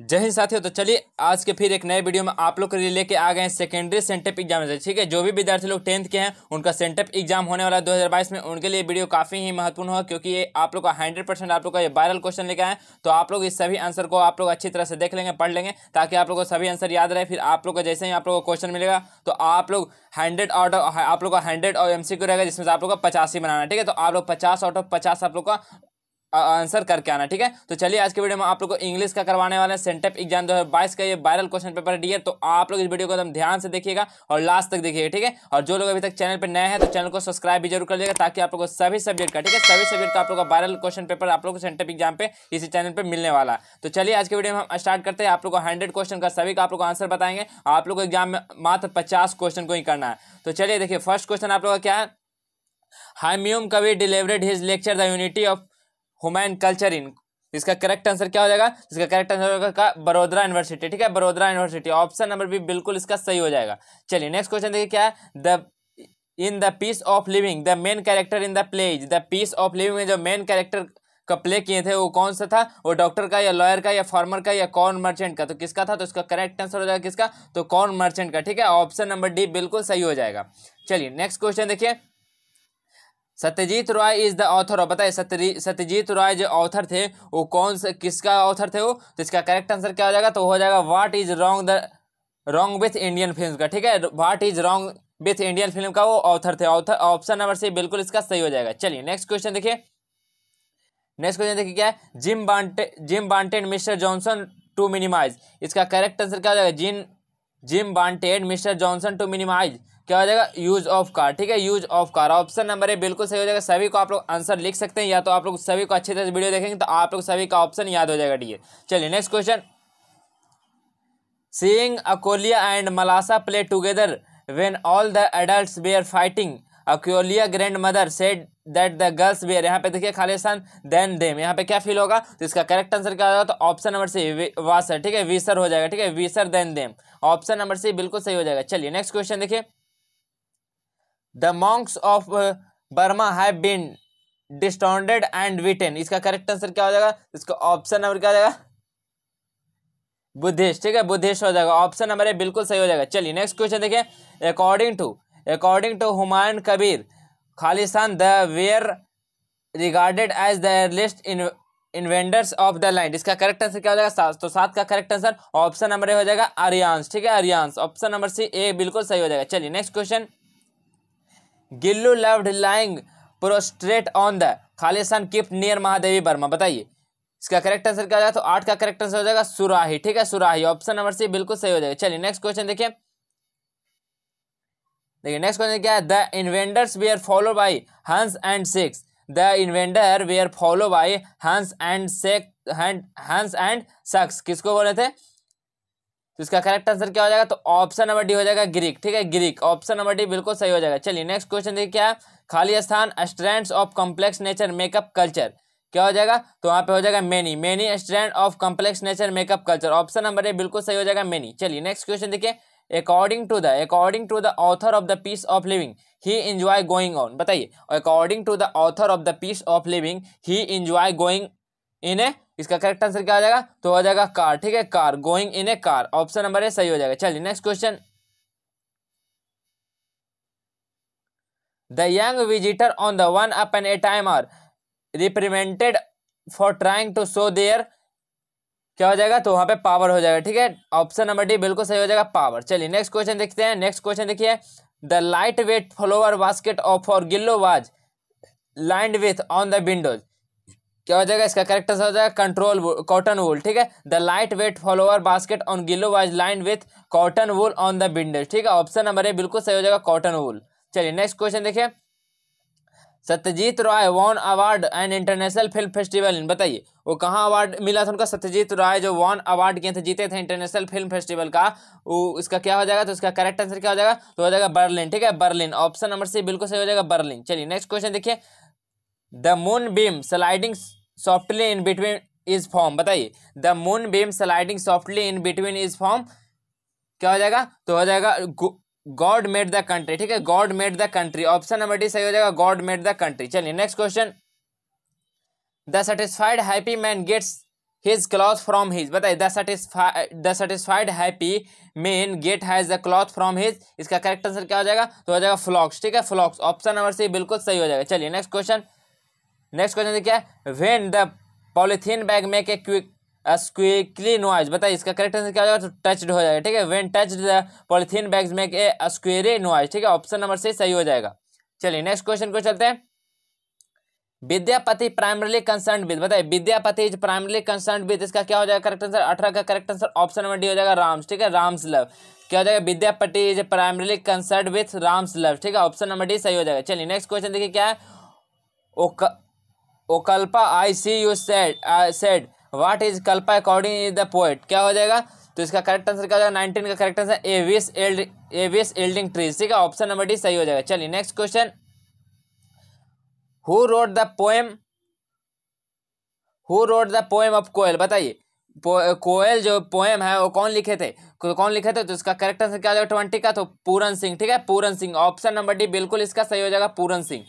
जय हिंद साथियों तो चलिए आज के फिर एक नए वीडियो में आप लोग के लिए लेके आ गए हैं सेकेंडरी सेंटअप एग्जाम ठीक है जो भी विद्यार्थी लोग टेंथ के हैं उनका सेंटअप एग्जाम होने वाला है 2022 में उनके लिए वीडियो काफ़ी ही महत्वपूर्ण हो क्योंकि ये आप लोग का हंड्रेड परसेंट आप लोग का ये वायरल क्वेश्चन लेके आए तो आप लोग इस सभी आंसर को आप लोग अच्छी तरह से देख लेंगे पढ़ लेंगे ताकि आप लोग को सभी आंसर याद रहे फिर आप लोग का जैसे ही आप लोग को क्वेश्चन मिलेगा तो आप लोग हंड्रेड आउट आप लोग का हंड्रेड और एम रहेगा जिसमें से आप लोग का पचासी बनाना ठीक है तो आप लोग पचास आउट ऑफ पचास आप लोग का आंसर करके आना ठीक है तो चलिए आज के वीडियो में आप लोग को इंग्लिश का करवाने वाले हैं सेंटअप एग्जाम दो हज़ार बाईस का ये वायरल क्वेश्चन पेपर है तो आप लोग इस वीडियो को एकदम ध्यान से देखिएगा और लास्ट तक देखिएगा ठीक है और जो लोग अभी तक चैनल पर नए हैं तो चैनल को सब्सक्राइब भी जरूर कर लेगा ताकि आप लोग को सभी सब्जेक्ट का ठीक है सभी सब्जेक्ट का आप लोग का वायरल क्वेश्चन पेपर आप लोग को सेंटअप एग्जाम पे इसी चैनल पर मिलने वाला है तो चलिए आज के वीडियो में हम स्टार्ट करते हैं आप लोग को हंड्रेड क्वेश्चन का सभी का आप लोग आंसर बताएंगे आप लोग को एग्जाम में मात्र पचास क्वेश्चन को ही करना है तो चलिए देखिए फर्स्ट क्वेश्चन आप लोग का क्या है हाइम्यूम कवि delivered his lecture the unity of human culture in इसका करेक्ट आंसर क्या हो जाएगा इसका करेक्ट आंसर होगा बड़ोदरा यूनिवर्सिटी ठीक है बड़ोदरा यूनिवर्सिटी ऑप्शन नंबर बी बिल्कुल इसका सही हो जाएगा चलिए नेक्स्ट क्वेश्चन देखिए क्या है the in the piece of living the main character in the play is the piece of living में जो मेन कैरेक्टर का प्ले किए थे वो कौन सा था वो डॉक्टर का या लॉयर का या फार्मर का या कौन मर्चेंट का तो किसका था तो इसका करेक्ट आंसर हो जाएगा किसका तो कौन मर्चेंट का ठीक है ऑप्शन नंबर डी बिल्कुल सही हो जाएगा चलिए नेक्स्ट क्वेश्चन देखिए Satyajit Ray is the author of बताइए सत्यजीत रॉय जो ऑथर थे वो कौन से किसका ऑथर थे वो तो इसका करेक्ट आंसर क्या हो जाएगा तो हो जाएगा what is wrong the wrong with Indian film का ठीक है what is wrong with Indian film का वो ऑथर थे ऑथर ऑप्शन नंबर से बिल्कुल इसका सही हो जाएगा चलिए नेक्स्ट क्वेश्चन देखिए नेक्स्ट क्वेश्चन देखिए क्या है Jim want Jim wanted mister Johnson to minimise इसका करेक्ट आंसर क्या हो जाएगा जिन Jim wanted mister Johnson to minimise क्या हो जाएगा यूज ऑफ कार ठीक है use of car option number A बिल्कुल सही हो जाएगा सभी को आप लोग आंसर लिख सकते हैं या तो आप लोग सभी को अच्छे तरह से वीडियो देखेंगे तो आप लोग सभी का ऑप्शन याद हो जाएगा ठीक है चलिए नेक्स्ट क्वेश्चन सींग Acolia and Malasa play together when all the adults were fighting Acolia grandmother said that the girls were यहाँ पे देखिए खालिस्तान देन देम यहाँ पे क्या फील होगा तो इसका करेक्ट आंसर क्या होगा तो ऑप्शन नंबर सी वासर ठीक है वीसर हो जाएगा ठीक है wiser than them option number C बिल्कुल सही हो जाएगा चलिए नेक्स्ट क्वेश्चन देखिए the monks of Burma have been distended and written इसका करेक्ट आंसर क्या हो जाएगा इसका ऑप्शन नंबर क्या हो जाएगा बुद्धिस्ट ठीक है बुद्धिस्ट हो जाएगा ऑप्शन नंबर ए बिल्कुल सही हो जाएगा चलिए नेक्स्ट क्वेश्चन देखिए according to according to Humayun Kabir खालिस्तान the were regarded as the earliest in invaders of the line इसका करेक्ट आंसर क्या हो जाएगा सात तो सात का correct answer option number A हो जाएगा अरियांस ठीक है अरियांस ऑप्शन नंबर सी ए बिल्कुल सही हो जाएगा चलिए next question Gillu loved lying prostrate on the खालिस्तान किप्ट नियर महादेवी वर्मा बताइए इसका करेक्ट आंसर क्या हो जाएगा तो आठ का करेक्ट आंसर हो जाएगा सुराही ठीक है सुराही ऑप्शन नंबर सी बिल्कुल सही हो जाएगा चलिए नेक्स्ट क्वेश्चन देखिए देखिए नेक्स्ट क्वेश्चन क्या है the invaders are follow by Huns and Sakas the invader are follow by Huns and Saka Huns and सक्स किसको बोले थे तो इसका करेक्ट आंसर क्या हो जाएगा तो ऑप्शन नंबर डी हो जाएगा ग्रीक ठीक है ग्रीक ऑप्शन नंबर डी बिल्कुल सही हो जाएगा चलिए नेक्स्ट क्वेश्चन देखिए क्या है खाली स्थान strands of complex nature make up culture क्या हो जाएगा तो वहाँ पे हो जाएगा many many strand of complex nature make up culture option number A बिल्कुल सही हो जाएगा मेनी चलिए नेक्स्ट क्वेश्चन देखिए according to the according to the author of the piece of living he enjoy going on बताइए according to the author of the piece of living he enjoy going in a इसका correct answer क्या आ जाएगा तो आ जाएगा car ठीक है car going in a car option number A सही हो जाएगा चलिए next question the young visitor on the one up an a time are represented for trying to show there क्या हो जाएगा तो वहां पे पावर हो जाएगा ठीक है ऑप्शन नंबर डी बिल्कुल सही हो जाएगा पावर चलिए नेक्स्ट क्वेश्चन देखते हैं नेक्स्ट क्वेश्चन देखिए the light weight flower basket of for Gillu was lined with on the windows क्या हो जाएगा इसका करेक्ट आंसर हो जाएगा कंट्रोल कॉटन वूल ठीक है the light weight follower basket on Gillu was line with cotton wool on the window ठीक है ऑप्शन नंबर ए बिल्कुल सही हो जाएगा कॉटन वूल चलिए नेक्स्ट क्वेश्चन देखिए Satyajit Ray won award and international film festival in बताइए वो कहाँ अवार्ड मिला था उनका सत्यजीत राय जो वॉन अवार्ड किए थे जीते थे इंटरनेशनल फिल्म फेस्टिवल का वो इसका क्या हो जाएगा तो इसका करेक्ट आंसर क्या हो जाएगा तो हो जाएगा बर्लिन ठीक है बर्लिन ऑप्शन नंबर सी बिल्कुल सही हो जाएगा बर्लिन चलिए नेक्स्ट क्वेश्चन देखिए the moonbeam sliding softly in between is form बताइए the moonbeam sliding softly in between is form क्या हो जाएगा तो हो जाएगा गॉड मेड द कंट्री ठीक है God made the country option number D सही हो जाएगा गॉड मेड द कंट्री चलिए next question the satisfied happy man gets his cloth from his बताइए the satisfied the satisfied happy man get has the cloth from his इसका correct answer क्या हो जाएगा तो हो जाएगा फ्लॉक्स ठीक है फ्लॉक्स ऑप्शन नंबर सी बिल्कुल सही हो जाएगा चलिए नेक्स्ट क्वेश्चन नेक्स्ट क्वेश्चन देखिए वेन द पॉलीथीन बैग में के क्विक अस्क्विकली नॉइज बताइए इसका करेक्ट आंसर क्या हो जाएगा तो हो जाएगा ठीक है when touch the polythene bag में के अस्क्वेरी नॉइज ठीक है ऑप्शन नंबर से सही हो जाएगा चलिए नेक्स्ट क्वेश्चन को चलते हैं विद्यापति प्राइमरली कंसर्न विद बताइए Vidyapati is primarily concern with इसका क्या हो जाएगा करेक्ट आंसर अठारह का correct answer option number D हो जाएगा राम्स ठीक है राम्स लव क्या हो जाएगा Vidyapati is primarily concern with Rams love ठीक है ऑप्शन नंबर डी सही हो जाएगा चलिए नेक्स्ट क्वेश्चन देखिए क्या है ओ कल्पा I see you said said what is कल्पा अकॉर्डिंग इज द पोइट क्या हो जाएगा तो इसका करेक्ट आंसर क्या हो जाएगा नाइनटीन का करेक्ट आंसर एविस एल्ड एविस एल्डिंग ट्रीज ठीक है ऑप्शन नंबर डी सही हो जाएगा चलिए next question who wrote the poem who wrote the poem of Koyal बताइए कोयल जो पोएम है वो कौन लिखे थे तो कौन लिखे थे तो इसका करेक्ट आंसर क्या हो जाएगा ट्वेंटी का तो पूरन सिंह ठीक है Puran Singh option number D बिल्कुल इसका सही हो जाएगा पूरन सिंह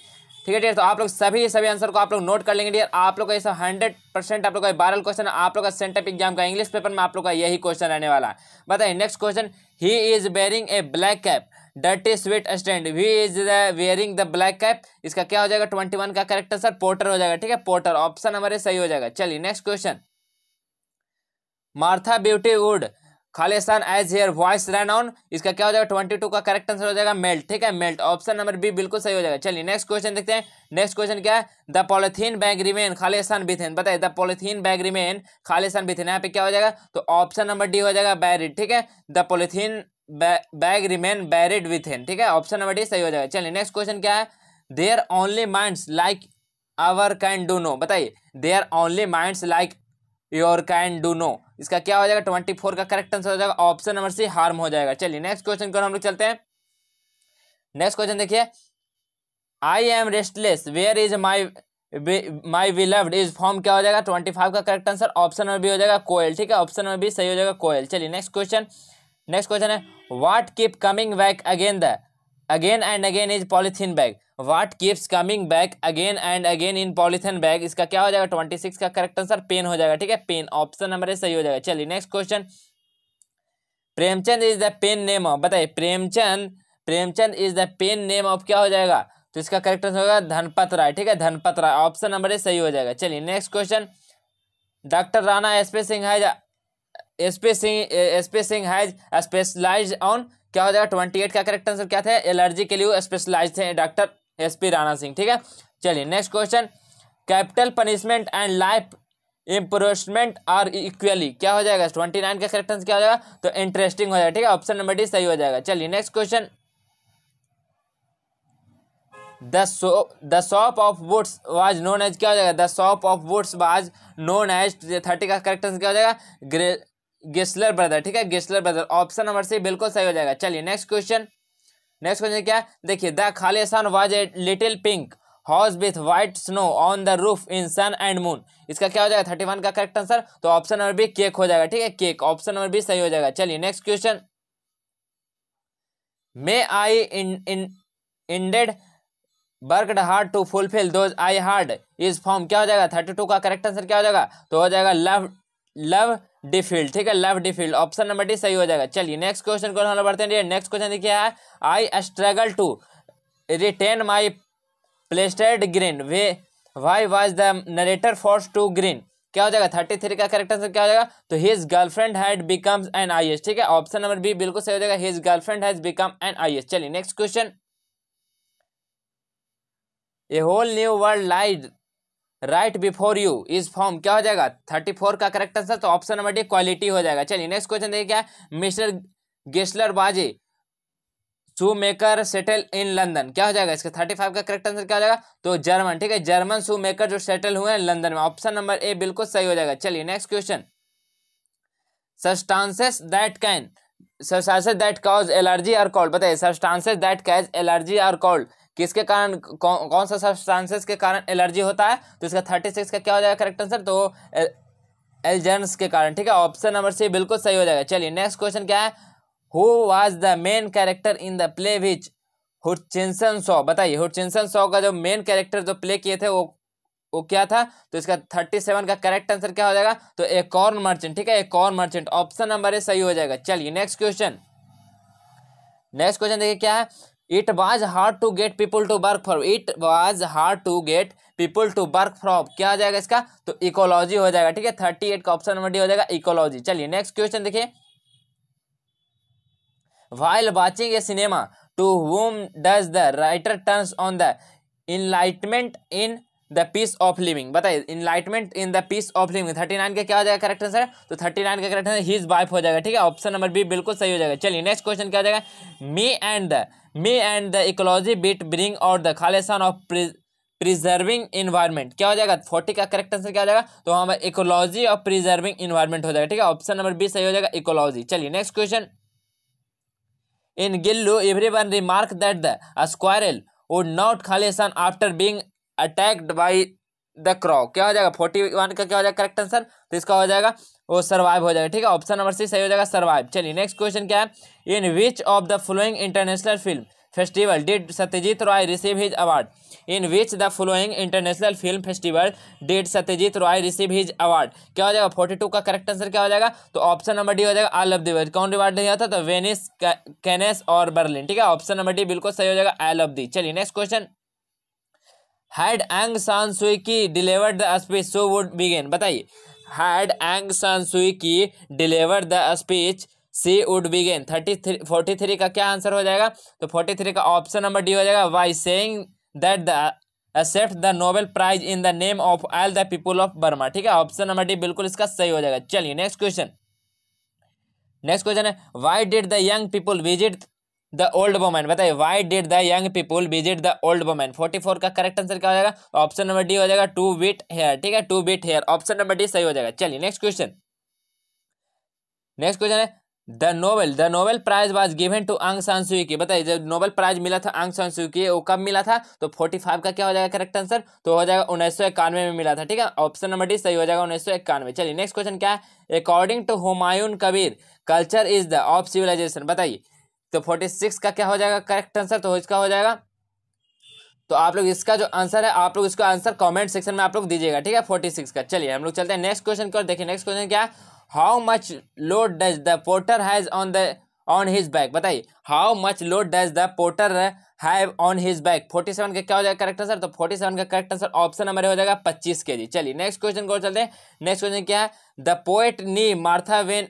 ठीक है डियर तो आप लोग सभी सभी आंसर को आप लोग नोट कर लेंगे डियर आप लोग ऐसा हंड्रेड परसेंट आप लोग का बारल क्वेश्चन आप लोग का सेंटअप एग्जाम का इंग्लिश पेपर में आप लोग का यही क्वेश्चन रहने वाला है बताए next question he is wearing a black cap dirty sweet stand we is wearing the black cap इसका क्या हो जाएगा ट्वेंटी वन का करेक्ट आंसर पोर्टर हो जाएगा ठीक है पोर्टर ऑप्शन हमारे सही हो जाएगा चलिए next question Martha beauty would खालिस्तान as her voice ran on इसका क्या हो जाएगा ट्वेंटी टू का करेक्ट आंसर हो जाएगा मेल्ट ठीक है मेल्ट ऑप्शन नंबर बी बिल्कुल सही हो जाएगा चलिए नेक्स्ट क्वेश्चन देखते हैं नेक्स्ट क्वेश्चन क्या है द पॉलिथीन बैग रिमेन खालिस्तान बिथेन बताइए द पॉलिथीन बैग रिमेन खालिस्तान बिथेन यहाँ पे क्या हो जाएगा तो ऑप्शन नंबर डी हो जाएगा बैरिड ठीक है the polythene bag remain buried within ठीक है ऑप्शन नंबर डी सही हो जाएगा चलिए नेक्स्ट क्वेश्चन क्या है there only mind like our can do no बताइए there only minds like your can do no इसका क्या हो जाएगा ट्वेंटी फोर का करेक्ट आंसर हो जाएगा ऑप्शन नंबर सी हार्म हो जाएगा चलिए नेक्स्ट क्वेश्चन हम लोग चलते हैं नेक्स्ट क्वेश्चन देखिए I am restless where is my my beloved is form क्या हो जाएगा ट्वेंटी फाइव का करेक्ट आंसर ऑप्शन नंबर भी हो जाएगा कोयल ठीक है ऑप्शन नंबर भी सही हो जाएगा कोयल चलिए नेक्स्ट क्वेश्चन नेक्स्ट क्वेश्चन है what keep coming back again the again and again is polythene bag what keeps coming back again and again in polythene bag इसका क्या हो जाएगा ट्वेंटी सिक्स का करेक्ट आंसर पेन हो जाएगा ठीक है पेन ऑप्शन नंबर सही हो जाएगा चलिए next question Premchand is the pen name of बताइए Premchand Premchand is the pen name of क्या हो जाएगा तो इसका करेक्ट आंसर होगा धनपत राय ठीक है Dhanpat Rai option number A सही हो जाएगा चलिए next question doctor Rana S P Singh has S P Singh S P Singh has specialise on क्या हो जाएगा ट्वेंटी एट का करेक्ट आंसर क्या था एलर्जी के लिए स्पेशलाइज थे doctor S P Rana Singh ठीक है चलिए next question capital punishment and life improvement are equally क्या हो जाएगा ट्वेंटी नाइन का करेक्ट आंसर क्या हो जाएगा तो इंटरेस्टिंग हो जाएगा ठीक है ऑप्शन नंबर डी सही हो जाएगा चलिए next question the the shop of woods was known as क्या हो जाएगा the shop of woods was known as thirty का करेक्ट आंसर क्या हो जाएगा गेस्लर ब्रदर ठीक है Gessler brother option number C बिल्कुल सही हो जाएगा चलिए नेक्स्ट क्वेश्चन नेक्स्ट क्वेश्चन क्या देखिए द खालिस्तान was a little pink house with white snow on the roof in sun and moon इसका क्या हो जाएगा थर्टी वन का करेक्ट आंसर तो ऑप्शन नंबर बी केक हो जाएगा ठीक है केक ऑप्शन नंबर बी सही हो जाएगा चलिए next question may I in indeed worked hard to fulfil those I hard is form क्या हो जाएगा थर्टी टू का करेक्ट आंसर क्या हो जाएगा तो हो जाएगा लव लव डिफील्ड ठीक है love defiled option number D सही हो जाएगा चलिए नेक्स्ट क्वेश्चन को हम बढ़ते हैं नेक्स्ट क्वेश्चन देखिए है I struggle to retain my प्लेस्टेड green way why was the narrator force to green क्या हो जाएगा थर्टी थ्री का करेक्ट आंसर क्या हो जाएगा तो his girlfriend had becomes an I ठीक है ऑप्शन नंबर बी बिल्कुल सही हो जाएगा his girlfriend has become an I चलिए next question a whole new world lied right before you is form क्या हो जाएगा थर्टी फोर का करेक्ट आंसर तो ऑप्शन नंबर डी क्वालिटी हो जाएगा चलिए नेक्स्ट क्वेश्चन देखिए क्या मिस्टर गेस्लर बाजे shoemaker settle in London क्या हो जाएगा इसका थर्टी फाइव का करेक्ट आंसर क्या हो जाएगा तो जर्मन ठीक है जर्मन शू मेकर जो सेटल हुए हैं लंदन में ऑप्शन नंबर ए बिल्कुल सही हो जाएगा चलिए next question substances that can substances that cause allergy are called बताइए substances that cause allergy are called किसके कारण कौ, कौन सा सब्सटेंसेस के कारण एलर्जी होता है तो इसका थर्टी सिक्स का क्या हो जाएगा करेक्ट आंसर तो एलजेंस के कारण ठीक है ऑप्शन नंबर सी बिल्कुल सही हो जाएगा चलिए नेक्स्ट क्वेश्चन क्या है who was the main character in the play which Hutchinson saw बताइए हुटचिंसन सॉ का जो मेन कैरेक्टर जो प्ले किए थे वो वो क्या था तो इसका थर्टी सेवन का करेक्ट आंसर क्या हो जाएगा तो एक कॉर्न मर्चेंट ठीक है एक corn merchant option number A सही हो जाएगा चलिए नेक्स्ट क्वेश्चन नेक्स्ट क्वेश्चन देखिए क्या है it was hard to get people to work from it was hard to get people to work from क्या हो जाएगा इसका तो इकोलॉजी हो जाएगा ठीक है थर्टी एट का ऑप्शन नंबर डी हो जाएगा इकोलॉजी चलिए नेक्स्ट क्वेश्चन देखिए while watching a cinema to whom does the writer turns on the enlightenment in the piece of living बताइए enlightenment in the piece of living thirty nine का क्या हो जाएगा correct answer तो thirty nine का correct answer his wife हो जाएगा ठीक है ऑप्शन नंबर बी बिल्कुल सही हो जाएगा चलिए नेक्स्ट क्वेश्चन क्या हो जाएगा me and the may and the ecology beat bring और द खालिस्तान ऑफ प्रिजर्विंग इन्वायरमेंट क्या हो जाएगा फोर्टी का करेक्ट आंसर क्या हो जाएगा तो वहाँ पर इकोलॉजी और प्रिजर्विंग इन्वायरमेंट हो जाएगा ठीक है ऑप्शन नंबर बी सही हो जाएगा इकोलॉजी चलिए next question in Gillu everyone remark that the squirrel would not खालिस्तान after being attacked by the crow क्या हो जाएगा फोर्टी वन का क्या हो जाएगा करेक्ट आंसर तो इसका हो जाएगा वो सर्वाइव हो जाएगा ठीक है ऑप्शन नंबर सी सही हो जाएगा सर्वाइव चलिए नेक्स्ट क्वेश्चन क्या है इन which of the flowing international film festival did Satyajit Roy receive his award in which the flowing international film festival did Satyajit Roy receive his award क्या हो जाएगा फोर्टी टू का करेक्ट आंसर क्या हो जाएगा तो ऑप्शन नंबर डी हो जाएगा आई लव दी कौन रिवार्ड दिया था तो वेनिस कैनेस और बर्लिन ठीक है ऑप्शन नंबर डी बिल्कुल सही हो जाएगा आई लव दी चलिए next question had Ang San Suu Kyi delivered the speech so would begin बताइए had Aung San Suu Kyi deliver the she would begin thirty three forty three का क्या आंसर हो जाएगा तो फोर्टी थ्री का option number D हो जाएगा by saying that the accept the Nobel prize in the name of all the people of Burma ठीक है ऑप्शन नंबर डी बिल्कुल इसका सही हो जाएगा चलिए नेक्स्ट क्वेश्चन नेक्स्ट क्वेश्चन है why did the young people visit the old woman बताइए why did the young people visit the old woman forty four का करेक्ट आंसर क्या हो जाएगा ऑप्शन नंबर डी हो जाएगा टू विट हेयर ठीक है to beat her option number D सही हो जाएगा चलिए नेक्स्ट क्वेश्चन नेक्स्ट क्वेश्चन है the Nobel the Nobel prize was given to Aung Suu की बताइए जब नोबेल प्राइज मिला था अंग सुई की वो कब मिला था तो फोर्टी फाइव का क्या हो जाएगा करेक्ट आंसर तो हो जाएगा उन्नीस सौ इक्यानवे में मिला था ठीक है ऑप्शन नंबर डी सही हो जाएगा उन्नीस सौ इक्यानवे चलिए नेक्स्ट क्वेश्चन क्या है according to Humayun Kabir culture is the of civilisation बताइए तो फोर्टी सिक्स का क्या हो जाएगा करेक्ट आंसर तो इसका हो जाएगा तो आप लोग इसका जो आंसर है आप लोग इसका आंसर कमेंट सेक्शन में आप लोग दीजिएगा ठीक है फोर्टी सिक्स का चलिए हम लोग चलते हैं नेक्स्ट क्वेश्चन की ओर देखिए नेक्स्ट क्वेश्चन क्या how much load does the porter has on the on his bag बताइए how much load does the porter have on his bag forty seven का क्या हो जाएगा करेक्ट आंसर तो फोर्टी सेवन का करेक्ट आंसर ऑप्शन हमारे हो जाएगा पच्चीस के जी चलिए नेक्स्ट क्वेश्चन को चलते हैं नेक्स्ट क्वेश्चन क्या है द पोएट नी मार्था वेन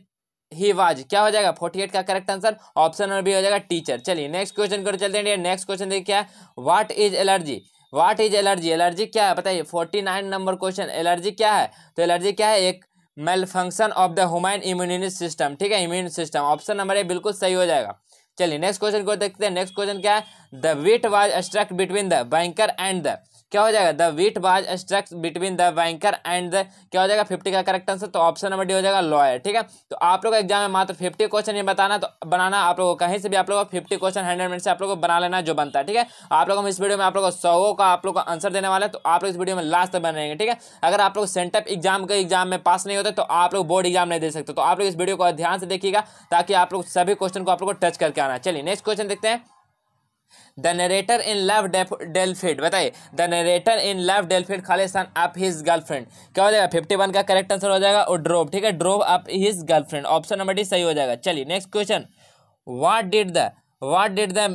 ही वाज क्या हो जाएगा फोर्टी एट का correct answer option number B हो जाएगा टीचर चलिए नेक्स्ट क्वेश्चन को चलते हैं नेक्स्ट क्वेश्चन देखिए क्या है what is allergy what is allergy allergy क्या है बताइए forty nine number question allergy क्या है तो एलर्जी क्या है एक malfunction of the human immunity system ठीक है immune system option number A बिल्कुल सही हो जाएगा चलिए नेक्स्ट क्वेश्चन को देखते हैं नेक्स्ट क्वेश्चन क्या है the bet was struck between the banker and the क्या हो जाएगा the bet was struck between the banker and the क्या हो जाएगा फिफ्टी का करेक्ट आंसर तो ऑप्शन नंबर डी हो जाएगा लॉयर ठीक है तो आप लोग एग्जाम में मात्र फिफ्टी क्वेश्चन ये बताना तो बनाना आप लोगों को कहीं से भी आप लोगों को फिफ्टी क्वेश्चन हंड्रेड मिनट से आप लोगों को बना लेना जो बनता है ठीक है आप लोग हम इस वीडियो में आप लोग को सौ का आप लोग को आंसर देने वाले हैं तो आप लोग इस वीडियो में लास्ट तक बनेंगे ठीक है अगर आप लोग सेंटअप एग्जाम के एग्जाम में पास नहीं होते तो आप लोग बोर्ड एग्जाम नहीं दे सकते तो आप लोग इस वीडियो को ध्यान से देखिएगा ताकि आप लोग सभी क्वेश्चन को आप लोग को टच करके आना चलिए नेक्स्ट क्वेश्चन देखते हैं the narrator in love defiled बताइए the narrator in love defiled खालिस्तान आप हिज गर्लफ्रेंड क्या हो जाएगा फिफ्टी वन का करेक्ट आंसर हो जाएगा और ड्रोव ठीक है drove up his girlfriend option number D सही हो जाएगा चलिए next question what did the what did the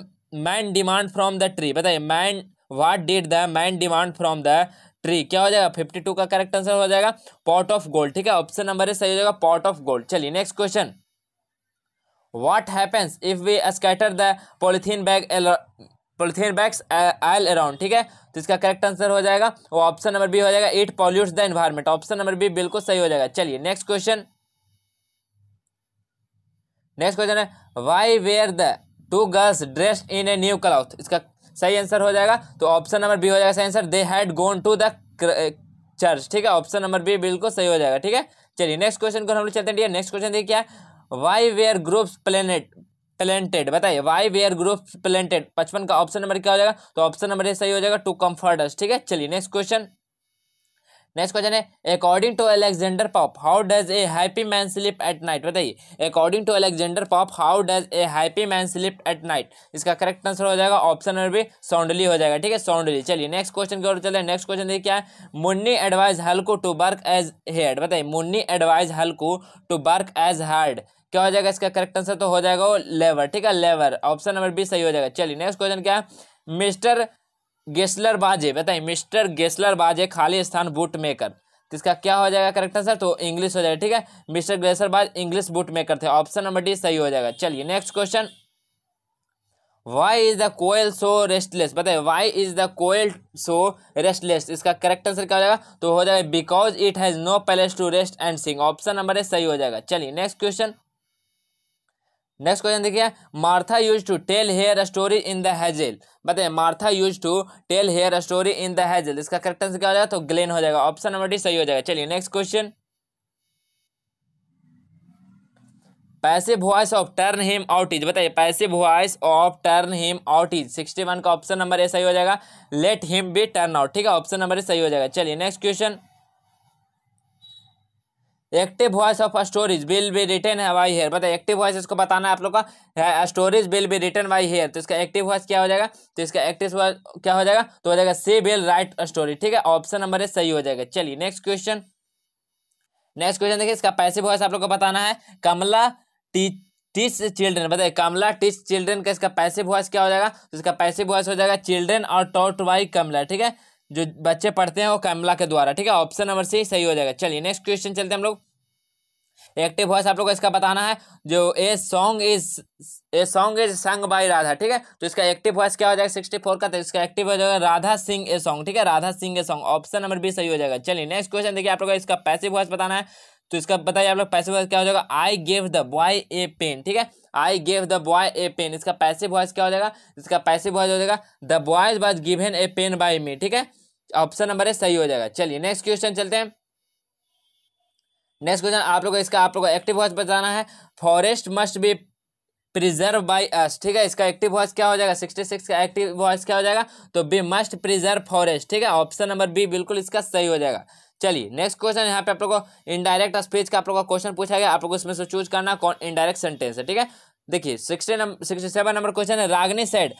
man demand from the tree बताइए man what did the man demand from the tree क्या हो जाएगा फिफ्टी टू का correct answer हो जाएगा पॉट ऑफ गोल्ड ठीक है ऑप्शन नंबर ए सही हो जाएगा पॉट ऑफ गोल्ड चलिए next question what happens if we scatter the polythene bag polythene bags आयल अराउंड ठीक है तो इसका करेक्ट आंसर हो जाएगा और ऑप्शन नंबर बी हो जाएगा it pollute the environment option number B बिल्कुल सही हो जाएगा चलिए नेक्स्ट क्वेश्चन नेक्स्ट क्वेश्चन है why were the two girls dress in a new cloth इसका सही आंसर हो जाएगा तो ऑप्शन नंबर बी हो जाएगा सही answer they had gone to the church ठीक है ऑप्शन नंबर बी बिल्कुल सही हो जाएगा ठीक है चलिए नेक्स्ट क्वेश्चन को हम लोग चलते हैं नेक्स्ट क्वेश्चन देखिए क्या why were groups planet plated बताइए वाई वेयर ग्रुप प्लेटेड पचपन का ऑप्शन नंबर क्या हो जाएगा तो ऑप्शन नंबर सही हो जाएगा टू कम्फर्ट ठीक है चलिए नेक्स्ट क्वेश्चन नेक्स्ट क्वेश्चन है according to Alexander Pope how does a happy man sleep at night बताइए according to Alexander Pope how does a happy man sleep at night इसका correct answer हो जाएगा option number भी soundly हो जाएगा ठीक है साउंडली चलिए नेक्स्ट क्वेश्चन की ओर चले नेक्स्ट क्वेश्चन देखिए क्या है मुन्नी एडवाइज हल्को टू वर्क एज हेड बताइए मुन्नी एडवाइज हल्को टू वर्क एज हार्ड क्या हो जाएगा इसका करेक्ट आंसर तो हो जाएगा वो लेवर ठीक है लेवर ऑप्शन नंबर बी सही हो जाएगा चलिए नेक्स्ट क्वेश्चन क्या है मिस्टर गेस्लर बाजे बताइए मिस्टर गेस्लर बाजे खाली स्थान बूट मेकर इसका क्या हो जाएगा करेक्ट आंसर तो इंग्लिश हो जाएगा ठीक है mister Gessler was English boot maker थे ऑप्शन नंबर डी सही हो जाएगा चलिए next question why is the koel so restless बताइए why is the koel so restless इसका करेक्ट आंसर क्या हो जाएगा तो हो जाएगा because it has no place to rest and sing option number A सही हो जाएगा चलिए नेक्स्ट क्वेश्चन नेक्स्ट क्वेश्चन देखिए Martha used to tell her story in the hazel बताए Martha used to tell her story in the hazel इसका correct answer क्या हो जाएगा तो ग्लेन हो जाएगा ऑप्शन नंबर डी सही हो जाएगा चलिए next question passive voice of turn him out is बताइए passive voice of turn him out is sixty one का ऑप्शन नंबर ए सही हो जाएगा let him be turn out ठीक है ऑप्शन नंबर ए सही हो जाएगा चलिए next question active voice of stories will be written by her बताए एक्टिव वॉइस इसको बताना है आप लोग का stories will be written by hair तो इसका एक्टिव वॉइस क्या हो जाएगा तो इसका एक्टिव वॉइस क्या हो जाएगा तो हो जाएगा सी बिल राइट स्टोरी ठीक है ऑप्शन नंबर ए सही हो जाएगा चलिए नेक्स्ट क्वेश्चन नेक्स्ट क्वेश्चन देखिए इसका पैसिव वॉइस आप लोग को बताना है कमला टी टीच चिल्ड्रेन बताइए कमला टीच चिल्ड्रेन का इसका पैसिव वॉइस क्या हो जाएगा तो इसका पैसिव वॉइस हो जाएगा चिल्ड्रेन और टॉट वाई कमला ठीक है जो बच्चे पढ़ते हैं वो कमला के द्वारा ठीक है ऑप्शन नंबर सी सही हो जाएगा चलिए नेक्स्ट क्वेश्चन चलते हैं हम लोग एक्टिव वॉइस आप लोग को इसका बताना है जो a song is a song is sung by Radha ठीक है तो इसका एक्टिव वॉइस क्या हो जाएगा सिक्सटी फोर का तो इसका एक्टिव हो जाएगा राधा सिंह ए सॉन्ग ठीक है Radha sing a song option number B सही हो जाएगा चलिए नेक्स्ट क्वेश्चन देखिए आप लोग इसका पैसिव वॉइस बताना है तो इसका बताइए आप लोग पैसिव वॉइस क्या हो जाएगा I give the boy a pen ठीक है I gave the boy a pen इसका पैसे वॉइस क्या हो जाएगा इसका पैसे वॉइस हो जाएगा the boys was given a pen by me ठीक है ऑप्शन नंबर ए सही हो जाएगा चलिए नेक्स्ट क्वेश्चन चलते हैं नेक्स्ट क्वेश्चन आप लोगों इसका आप लोगों को एक्टिव वॉइस बताना है forest must be preserve by us ठीक है इसका एक्टिव वॉइस क्या हो जाएगा सिक्सटी सिक्स का एक्टिव वॉइस क्या हो जाएगा तो बी मस्ट प्रिजर्व फॉरेस्ट ठीक है ऑप्शन नंबर बी बिल्कुल इसका सही हो जाएगा चलिए नेक्स्ट क्वेश्चन यहाँ पे आप लोगों को इनडायरेक्ट स्पीच का आप लोगों का क्वेश्चन पूछा गया आप लोगों को इसमें से चूज करना कौन इनडायरेक्ट सेंटेंस है ठीक है देखिए sixty number sixty seven number question है Ragini said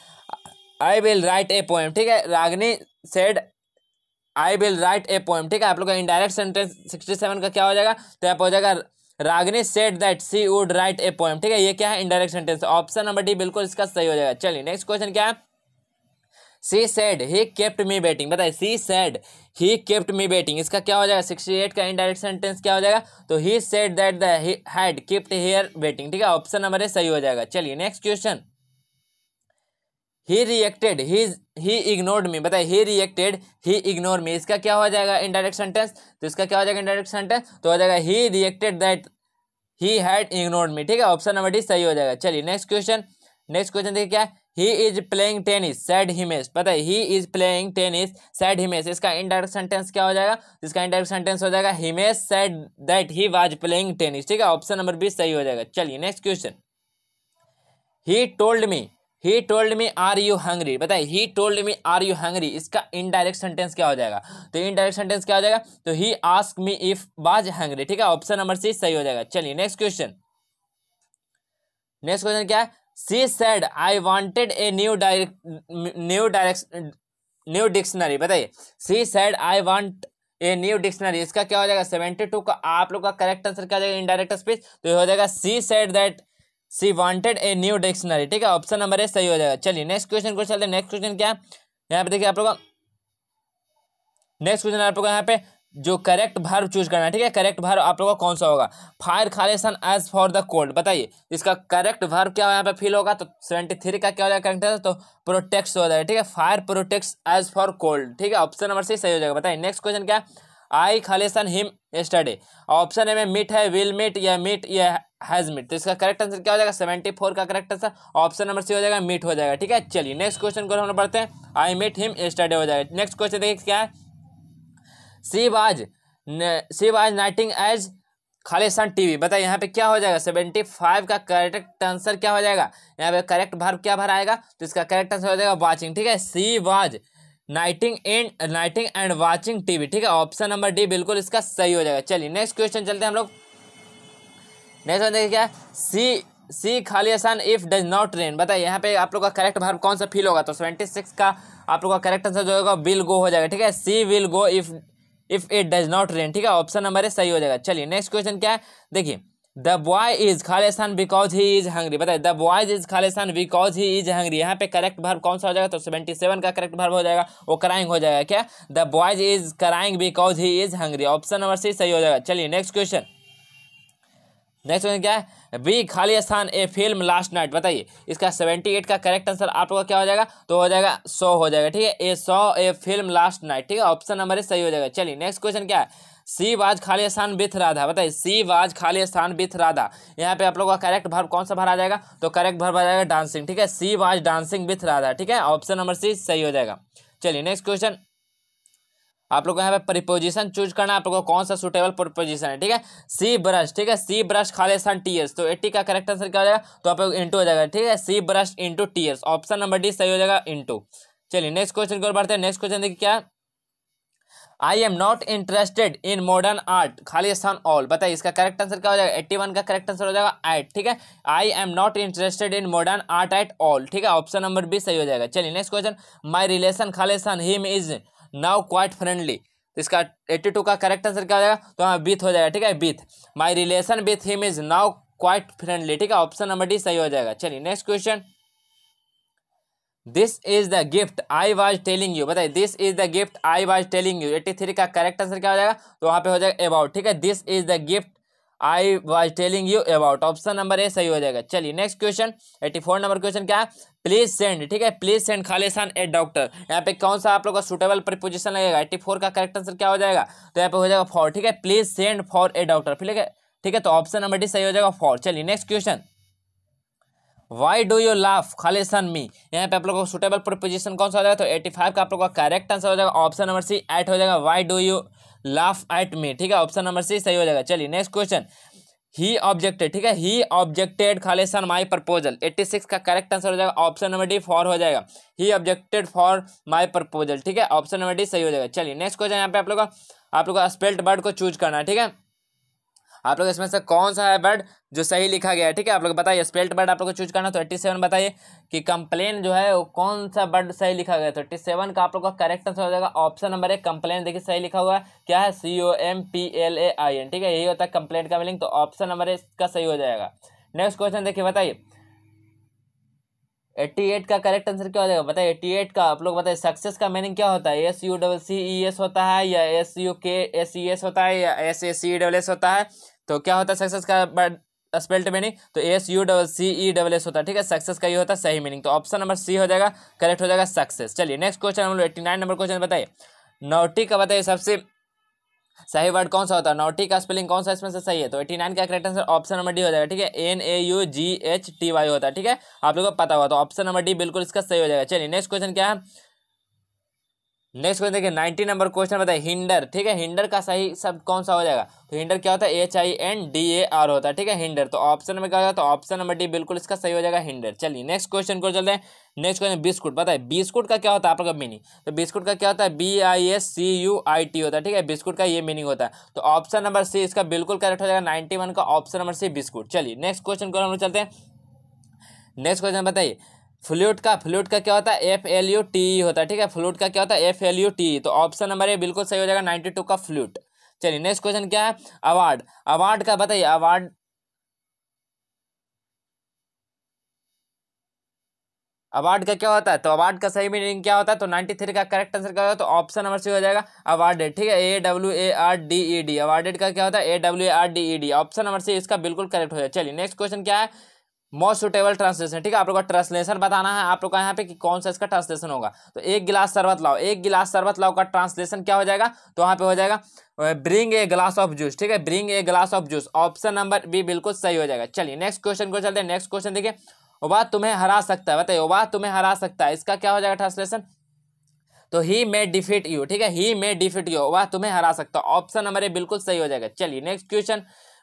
I will write a poem ठीक है Ragini said I will write a poem ठीक है आप लोग का इनडायरेक्ट सेंटेंस सिक्सटी सेवन का क्या हो जाएगा तो यहाँ पर हो जाएगा Ragini said that she would write a poem ठीक है ये क्या है indirect sentence option number D बिल्कुल इसका सही हो जाएगा चलिए नेक्स्ट क्वेश्चन क्या है she said he kept me waiting बताए she said he kept me waiting इसका क्या हो जाएगा सिक्सटी एट का इनडायरेक्ट सेंटेंस क्या हो जाएगा तो he said that had kept her waiting ठीक है ऑप्शन नंबर ए सही हो जाएगा चलिए next question he reacted he ignored me बताए he reacted he ignore me इसका क्या हो जाएगा इनडायरेक्ट सेंटेंस तो इसका क्या हो जाएगा इनडायरेक्ट सेंटेंस तो हो जाएगा he reacted that he had ignored me ठीक है ऑप्शन नंबर डी सही हो जाएगा चलिए नेक्स्ट क्वेश्चन नेक्स्ट क्वेश्चन देखिए क्या है he is playing tennis said Himesh पता है he is playing tennis said Himesh इसका इनडायरेक्ट सेंटेंस क्या हो जाएगा इसका इंडायरेक्ट सेंटेंस हो जाएगा Himesh said that he was playing tennis ठीक है ऑप्शन नंबर बी सही हो जाएगा चलिए next question he told me he told me are you hungry बताए he told me are you hungry इसका इनडायरेक्ट सेंटेंस क्या हो जाएगा तो इनडायरेक्ट सेंटेंस क्या हो जाएगा तो he ask me if was hungry ठीक है ऑप्शन नंबर सी सही हो जाएगा चलिए नेक्स्ट क्वेश्चन नेक्स्ट क्वेश्चन क्या है she said I wanted a new direct new direct new dictionary बताइए she said I want a new dictionary इसका क्या हो जाएगा सेवेंटी टू का आप लोग का करेक्ट आंसर क्या हो जाएगा इनडायरेक्ट स्पीच तो ये हो जाएगा she said that she wanted a new dictionary ठीक है ऑप्शन नंबर ए सही हो जाएगा चलिए नेक्स्ट क्वेश्चन क्वेश्चन चलते नेक्स्ट क्वेश्चन क्या है यहाँ पे देखिए आप लोग नेक्स्ट क्वेश्चन आप लोग यहाँ पे जो करेक्ट भर्व चूज करना है ठीक है करेक्ट भर्व आप लोगों का कौन सा होगा fire sun as for the cold बताइए इसका करेक्ट भर्व क्या यहाँ पे फील होगा तो सेवेंटी थ्री का क्या हो जाएगा करेक्ट तो प्रोटेक्ट हो जाएगा ठीक है fire protect as for cold ठीक है ऑप्शन नंबर सी सही हो जाएगा बताइए नेक्स्ट क्वेश्चन क्या आई खालेसन हिम स्टडी ऑप्शन ए में मिट है विल मिट या मिट या हैज मिट तो इसका करेक्ट आंसर क्या हो जाएगा सेवेंटी फोर का correct answer option number C हो जाएगा मिट हो जाएगा ठीक है चलिए नेक्स्ट क्वेश्चन को हम पढ़ते हैं आई मिट हिम स्टडी हो जाएगा नेक्स्ट क्वेश्चन देखिए क्या है she was she was knitting as खालिस्तान टीवी बताइए यहाँ पे क्या हो जाएगा सेवेंटी फाइव का करेक्ट आंसर क्या हो जाएगा यहाँ पे करेक्ट भार क्या भर आएगा तो इसका करेक्ट आंसर हो जाएगा वाचिंग ठीक है she was knitting and knitting and watching TV ठीक है ऑप्शन नंबर डी बिल्कुल इसका सही हो जाएगा चलिए नेक्स्ट क्वेश्चन चलते हैं हम लोग नेक्स्ट क्वेश्चन क्या सी सी खाली आसान इफ डज नॉट रेन बताइए यहाँ पे आप लोग का करेक्ट भार्व कौन सा फील होगा तो सेवेंटी सिक्स का आप लोग का करेक्ट आंसर जो होगा विल गो हो जाएगा ठीक है she will go if if it does not rain ठीक है ऑप्शन नंबर सही हो जाएगा चलिए नेक्स्ट क्वेश्चन क्या है देखिए द बॉय इज खालिस्तान बिकॉज ही इज हंग्री बताए द बॉयज इज खालिस्तान बिकॉज ही इज हंग्री यहाँ पे करेक्ट भर्व कौन सा हो जाएगा तो सेवेंटी सेवन का करेक्ट भर्व हो जाएगा वो कराइंग हो जाएगा क्या the boys is crying because he is hungry option number C सही हो जाएगा चलिए नेक्स्ट क्वेश्चन नेक्स्ट क्वेश्चन क्या है बी खाली स्थान ए फिल्म लास्ट नाइट बताइए इसका सेवेंटी एट का करेक्ट आंसर आप लोगों का क्या हो जाएगा तो हो जाएगा सो हो जाएगा ठीक है a saw a film last night ठीक है ऑप्शन नंबर ए सही हो जाएगा चलिए नेक्स्ट क्वेश्चन क्या है सी वाज खाली स्थान विथ राधा बताइए सी वाज खाली स्थान विथ राधा यहाँ पे आप लोगों का करेक्ट भर कौन सा भर तो आ जाएगा तो करेक्ट भर आ जाएगा डांसिंग ठीक है she was dancing with Radha ठीक है ऑप्शन नंबर सी सही हो जाएगा चलिए नेक्स्ट क्वेश्चन आप लोग को यहाँ पे प्रिपोजिशन चूज करना है आप लोगों को कौन सा सुटेबल प्रिपोजिशन है ठीक है सी ब्रश ठीक है सी ब्रश खाले सन टीयर्स तो एट्टी का करेक्ट आंसर क्या हो जाएगा तो आप लोग इंटू हो जाएगा ठीक है she burst into tears option number D सही हो जाएगा इंटू चलिए नेक्स्ट क्वेश्चन की ओर बढ़ते हैं नेक्स्ट क्वेश्चन देखिए क्या I am not interested in modern art खाली स्थान ऑल बताइए इसका करेक्ट आंसर क्या हो जाएगा एट्टी वन का करेक्ट आंसर हो जाएगा एट ठीक है I am not interested in modern art at all ठीक है ऑप्शन नंबर बी सही हो जाएगा चलिए नेक्स्ट क्वेश्चन माई रिलेशन खाली him is now quite friendly तो इसका एट्टी टू का करेक्ट आंसर क्या हो जाएगा तो हाँ बीथ हो जाएगा ठीक है with my relation with him is now quite friendly ठीक है ऑप्शन नंबर डी सही हो जाएगा चलिए next question this is the gift I was telling you बताइए this is the gift I was telling you eighty three का correct answer क्या हो जाएगा तो वहाँ पे हो जाएगा अबाउट ठीक है this is the gift I was telling you about option number A सही हो जाएगा चलिए next question eighty four number question क्या है प्लीज सेंड ठीक है प्लीज सेंड खालिस्तान ए डॉक्टर यहाँ पे कौन सा आप लोग का सुटेबल प्रिपोजिशन लगेगा एटी फोर का करेक्ट आंसर क्या हो जाएगा तो यहाँ पे हो जाएगा फॉर ठीक है please send for a doctor ठीक है ठीक है तो ऑप्शन नंबर डी सही हो जाएगा फॉर चलिए next question why do you laugh खालिस्तान मी यहाँ पे आप लोगों को सुटेबल प्रोपोजिशन कौन सा हो जाएगा तो एटी फाइव का आप लोगों का करेक्ट आंसर हो जाएगा ऑप्शन नंबर सी एट हो जाएगा why do you laugh at me ठीक है ऑप्शन नंबर सी सही हो जाएगा चलिए नेक्स्ट क्वेश्चन ही ऑब्जेक्टेड ठीक है ही ऑब्जेक्टेड खालिस्तान माई प्रपोजल एट्टी सिक्स का करेक्ट आंसर हो जाएगा ऑप्शन नंबर डी फॉर हो जाएगा he objected for my proposal ठीक है ऑप्शन नंबर डी सही हो जाएगा चलिए नेक्स्ट क्वेश्चन यहाँ पे आप लोग आप लोग स्पेल्ट वर्ड को चूज करना है ठीक है आप लोग इसमें से कौन सा है वर्ड जो सही लिखा गया है ठीक है आप लोग बताइए स्पेल्ट वर्ड आप लोग को चूज करना थर्टी एट्टी सेवन बताइए कि कंप्लेन जो है वो कौन सा वर्ड सही लिखा गया तो एट्टी सेवन का आप लोग का करेक्ट आंसर हो जाएगा ऑप्शन नंबर एक कंप्लेन देखिए सही लिखा हुआ है क्या है C O M P L A I N ठीक है यही होता है कंप्लेन का मीनिंग तो ऑप्शन नंबर एक का सही हो जाएगा नेक्स्ट क्वेश्चन देखिए बताइए एट्टी एट का करेक्ट आंसर क्या हो जाएगा बताइए 88 का आप लोग बताइए सक्सेस का मीनिंग क्या होता है S U double C E S होता है या S U K S E S होता है या S A C double S होता है तो क्या होता है सक्सेस का स्पेल्ट मीनिंग तो S U double C E double S होता है ठीक है सक्सेस का ये होता है सही मीनिंग तो ऑप्शन नंबर सी हो जाएगा करेक्ट हो जाएगा सक्सेस चलिए नेक्स्ट क्वेश्चन हम लोग एट्टी नाइन नंबर क्वेश्चन बताइए नौटी का बताइए सबसे सही वर्ड कौन सा होता है नौटी का स्पेलिंग कौन सा इसमें से सही है तो एटी नाइन का correct answer option number D हो जाएगा ठीक है N A U G H T Y होता है ठीक है आप लोगों को पता होगा तो ऑप्शन नंबर डी बिल्कुल इसका सही हो जाएगा चलिए नेक्स्ट क्वेश्चन क्या है नेक्स्ट क्वेश्चन देखिए नाइनटी नंबर क्वेश्चन बताया हिंडर ठीक है हिंडर का सही शब्द कौन सा हो जाएगा तो हिंडर क्या होता है H I N D A R होता है ठीक है हिंडर तो ऑप्शन में क्या होगा तो ऑप्शन नंबर डी बिल्कुल इसका सही हो जाएगा हिंडर चलिए नेक्स्ट क्वेश्चन को चलते हैं नेक्स्ट क्वेश्चन बिस्कुट बताए बिस्कुट का क्या होता है आप लोग मीनिंग तो बिस्कुट का क्या होता है B I S C U I T होता है ठीक है बिस्कुट का ये मीनिंग होता है तो ऑप्शन नंबर सी इसका बिल्कुल करेक्ट हो जाएगा नाइन्टी वन का ऑप्शन नंबर सी बिस्कुट चलिए नेक्स्ट क्वेश्चन को हम लोग चलते हैं नेक्स्ट क्वेश्चन बताइए फ्लूट का फ्लूट का क्या होता है एफ एल यू टी होता है ठीक है फ्लूट का क्या होता है एफ एल यू टी तो ऑप्शन नंबर ए बिल्कुल सही हो जाएगा नाइन्टी टू का फ्लूट चलिए नेक्स्ट क्वेश्चन क्या है अवार्ड अवार्ड का बताइए अवार्ड अवार्ड का क्या होता है तो अवार्ड का सही मीनिंग क्या होता है तो नाइन्टी थ्री का करेक्ट आंसर क्या होगा तो ऑप्शन नंबर सी हो जाएगा अवार्डेड ठीक है A W A R D E D awarded का क्या होता है A W A R D E D option number C इसका बिल्कुल करेक्ट हो जाएगा चलिए नेक्स्ट क्वेश्चन क्या है मोस्ट सुटेबल ट्रांसलेशन ठीक है आप लोग का ट्रांसलेशन बताना है आप लोग का यहाँ पे कि कौन सा इसका ट्रांसलेशन होगा तो एक गिलास शरबत लाओ एक गिलास शरबत लाओ का ट्रांसलेशन क्या हो जाएगा तो वहाँ पे हो जाएगा bring a glass of juice ठीक है bring a glass of juice option number B बिल्कुल सही हो जाएगा चलिए नेक्स्ट क्वेश्चन को चलते हैं नेक्स्ट क्वेश्चन देखिए वह तुम्हें हरा सकता है बताइए वह तुम्हें हरा सकता है इसका क्या हो जाएगा ट्रांसलेशन तो ही मे डिफिट यू ठीक है ही मे डिफिट यू वाह तुम्हें हरा सकता ऑप्शन नंबर ए बिल्कुल सही हो जाएगा चलिए नेक्स्ट क्वेश्चन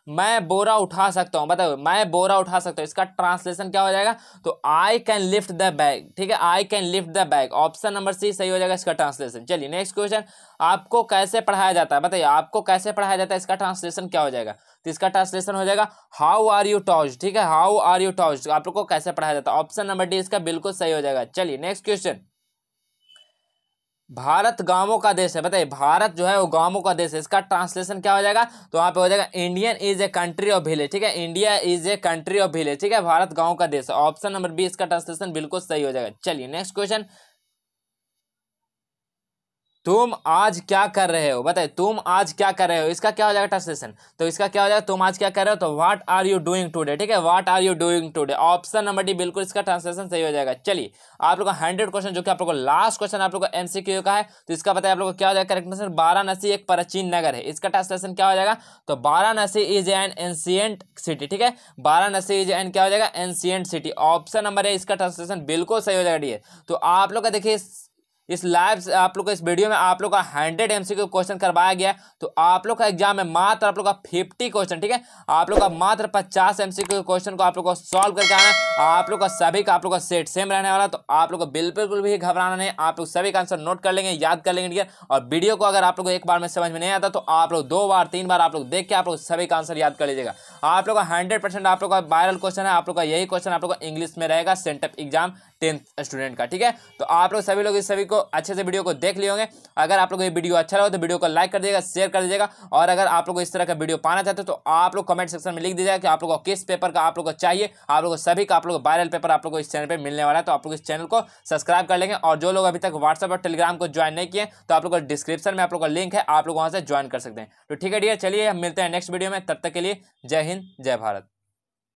मैं बोरा उठा सकता हूँ बताओ मैं बोरा उठा सकता हूँ इसका ट्रांसलेशन क्या हो जाएगा तो I can lift the bag ठीक है I can lift the bag option number C सही हो जाएगा इसका ट्रांसलेशन चलिए नेक्स्ट क्वेश्चन आपको कैसे पढ़ाया जाता है बताइए आपको कैसे पढ़ाया जाता है इसका ट्रांसलेशन क्या हो जाएगा तो इसका ट्रांसलेशन हो जाएगा हाउ आर यू टॉच ठीक है हाउ आर यू टॉच आप लोग को कैसे पढ़ाया जाता है ऑप्शन नंबर डी इसका बिल्कुल सही हो जाएगा चलिए नेक्स्ट क्वेश्चन भारत गांवों का देश है बताइए भारत जो है वो गांवों का देश है इसका ट्रांसलेशन क्या हो जाएगा तो वहाँ पे हो जाएगा Indian is a country of village ठीक है India is a country of village ठीक है भारत गांव का देश है ऑप्शन नंबर बी इसका ट्रांसलेशन बिल्कुल सही हो जाएगा चलिए नेक्स्ट क्वेश्चन तुम आज क्या कर रहे हो बताए तुम आज क्या कर रहे हो इसका क्या हो जाएगा ट्रांसलेशन तो इसका क्या हो जाएगा तुम आज क्या कर रहे हो तो what are you doing today ठीक है what are you doing today option number D बिल्कुल इसका ट्रांसलेशन सही हो जाएगा चलिए आप लोगों का हंड्रेड क्वेश्चन जो कि आप लोगों को लास्ट क्वेश्चन आप लोग का एमसीक्यू का है तो इसका बताया आप लोग को क्या हो जाएगा करेक्ट आंसर वाराणसी एक प्राचीन नगर है इसका ट्रांसलेशन क्या हो जाएगा तो Varanasi is an ancient city ठीक है वाराणसी इज एन क्या हो जाएगा एंशियंट सिटी ऑप्शन नंबर है इसका ट्रांसलेशन बिल्कुल सही हो जाएगा डी तो आप लोग का देखिए इस लाइव आप लोग का इस वीडियो में आप लोग का हंड्रेड एम क्वेश्चन करवाया गया तो आप लोग का एग्जाम में मात्र आप लोग का फिफ्टी क्वेश्चन ठीक है आप लोग का मात्र पचास एम क्वेश्चन को आप लोग को सॉल्व करके आना है आप लोग का सभी का आप लोग का सेट सेम रहने वाला तो आप लोग को बिल्कुल भी घबराना नहीं आप लोग सभी का आंसर नोट कर लेंगे याद कर लेंगे ठीक है और वीडियो को अगर आप लोग एक बार में समझ में नहीं आता तो आप लोग दो बार तीन बार आप लोग देख के आप लोग सभी का आंसर याद कर लीजिएगा आप लोग का हंड्रेड आप लोग का वायरल क्वेश्चन है आप लोग का यही क्वेश्चन आप लोग का इंग्लिश में रहेगा सेंटअप एग्जाम टेंथ स्टूडेंट का ठीक है तो आप लोग सभी लोग इस सभी को अच्छे से वीडियो को देख लिए होंगे अगर आप लोग ये वीडियो अच्छा लगा तो वीडियो को लाइक कर दीजिएगा शेयर कर दीजिएगा और अगर आप लोग इस तरह का वीडियो पाना चाहते हो तो आप लोग कमेंट सेक्शन में लिख दीजिएगा कि आप लोगों को किस पेपर का आप लोग को चाहिए आप लोग सभी का आप लोग वायरल पेपर आप लोग को इस चैनल पर मिलने वाला है तो आप लोग इस चैनल को सब्सक्राइब कर लेंगे और जो लोग अभी तक व्हाट्सअप और टेलीग्राम को ज्वाइन नहीं किए तो आप लोग डिस्क्रिप्शन में आप लोग का लिंक है आप लोग वहाँ से ज्वाइन कर सकते हैं तो ठीक है ठीक है चलिए हम मिलते हैं नेक्स्ट वीडियो में तब तक के लिए जय हिंद जय भारत